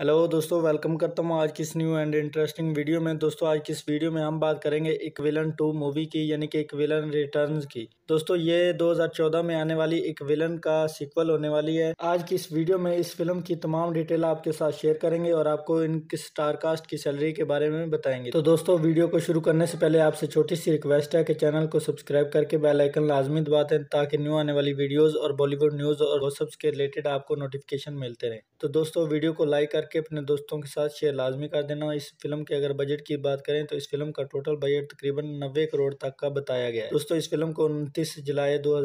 hello दोस्तों welcome करता हूँ आज की इस न्यू एंड इंटरेस्टिंग वीडियो में दोस्तों आज की इस वीडियो में हम बात करेंगे एक विलन टू मूवी की यानी कि एक विलन रिटर्न की दोस्तों ये 2014 में आने वाली एक विलन का सीक्वल होने वाली है आज की इस वीडियो में इस फिल्म की तमाम डिटेल आपके साथ शेयर करेंगे और आपको इन स्टारकास्ट की सैलरी के बारे में बताएंगे तो दोस्तों वीडियो को शुरू करने से पहले आपसे छोटी सी रिक्वेस्ट है कि चैनल को सब्सक्राइब करके बेलाइकन लाजमी दबाते हैं ताकि न्यू आने वाली वीडियोज़ और बॉलीवुड न्यूज़ और वॉट्सअप्स के रिलेटेड आपको नोटिफिकेशन मिलते रहे तो दोस्तों वीडियो को लाइक कर करके अपने दोस्तों के साथ शेयर लाजमी कर देना इस फिल्म के अगर बजट की बात करें तो इस फिल्म का टोटल बजट तकरीबन नब्बे करोड़ तक का बताया गया दोस्तों इस फिल्म को उनतीस जुलाई दो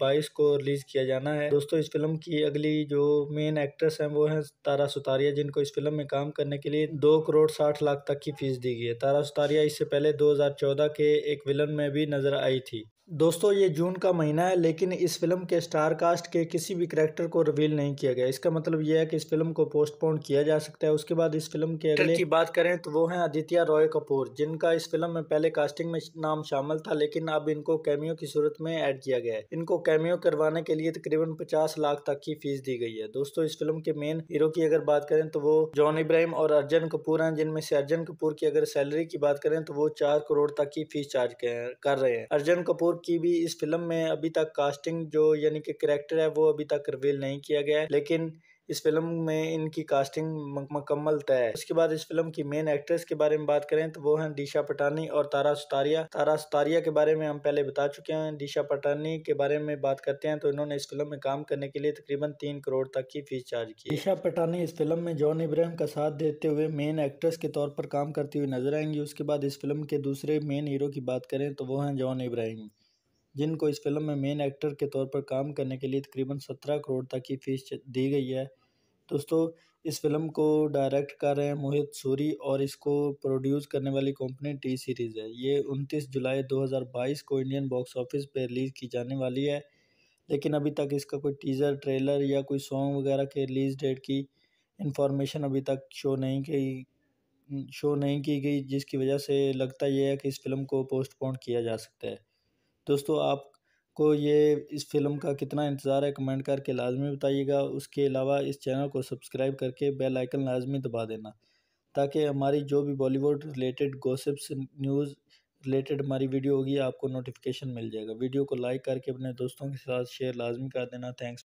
बाईस को रिलीज किया जाना है दोस्तों इस फिल्म की अगली जो मेन एक्ट्रेस हैं वो हैं तारा सुतारिया जिनको इस फिल्म में काम करने के लिए दो करोड़ साठ लाख तक की फीस दी गई है तारा सुतारिया इससे पहले 2014 के एक विलन में भी नजर आई थी दोस्तों ये जून का महीना है लेकिन इस फिल्म के स्टार कास्ट के किसी भी करेक्टर को रिवील नहीं किया गया इसका मतलब यह है कि इस फिल्म को पोस्टपोन किया जा सकता है उसके बाद इस फिल्म के अगले की बात करें तो वो हैं आदित्य रॉय कपूर जिनका इस फिल्म में पहले कास्टिंग में नाम शामिल था लेकिन अब इनको कैमियो की सूरत में एड किया गया है इनको कैमियो करवाने के लिए तकरीबन पचास लाख तक की फीस दी गई है दोस्तों इस फिल्म के मेन हीरो की अगर बात करें तो वो जॉन इब्राहिम और अर्जन कपूर हैं जिनमें से अर्जन कपूर की अगर सैलरी की बात करें तो वो चार करोड़ तक की फीस चार्ज कर रहे हैं अर्जन कपूर की भी इस फिल्म में अभी तक कास्टिंग जो यानी कि करेक्टर है वो अभी तक रिवील नहीं किया गया है लेकिन इस फिल्म में इनकी कास्टिंग मुकम्मल तय है उसके बाद इस फिल्म की मेन एक्ट्रेस के बारे में बात करें तो वो हैं दिशा पटानी और तारा सुतारिया तारा सुतारिया के बारे में हम पहले बता चुके हैं दिशा पटानी के बारे में बात करते हैं तो इन्होंने इस फिल्म में काम करने के लिए तकरीबन तीन करोड़ तक की फीस चार्ज की दिशा पटानी इस फिल्म में जॉन इब्राहिम का साथ देते हुए मेन एक्ट्रेस के तौर पर काम करती हुई नजर आएंगी उसके बाद इस फिल्म के दूसरे मेन हीरो की बात करें तो वो हैं जॉन इब्राहिम जिनको इस फ़िल्म में मेन एक्टर के तौर पर काम करने के लिए तकरीबन सत्रह करोड़ तक की फ़ीस दी गई है दोस्तों इस फ़िल्म को डायरेक्ट कर रहे हैं मोहित सूरी और इसको प्रोड्यूस करने वाली कंपनी टी सीरीज़ है ये 29 जुलाई 2022 को इंडियन बॉक्स ऑफिस पर रिलीज़ की जाने वाली है लेकिन अभी तक इसका कोई टीज़र ट्रेलर या कोई सॉन्ग वगैरह के रिलीज़ डेट की इन्फॉर्मेशन अभी तक शो नहीं की शो नहीं की गई जिसकी वजह से लगता यह है कि इस फिल्म को पोस्टपोन किया जा सकता है दोस्तों आपको ये इस फिल्म का कितना इंतज़ार है कमेंट करके लाजमी बताइएगा उसके अलावा इस चैनल को सब्सक्राइब करके बेल आइकन लाजमी दबा देना ताकि हमारी जो भी Bollywood related gossips news related हमारी वीडियो होगी आपको नोटिफिकेशन मिल जाएगा वीडियो को लाइक करके अपने दोस्तों के साथ शेयर लाजमी कर देना थैंक्स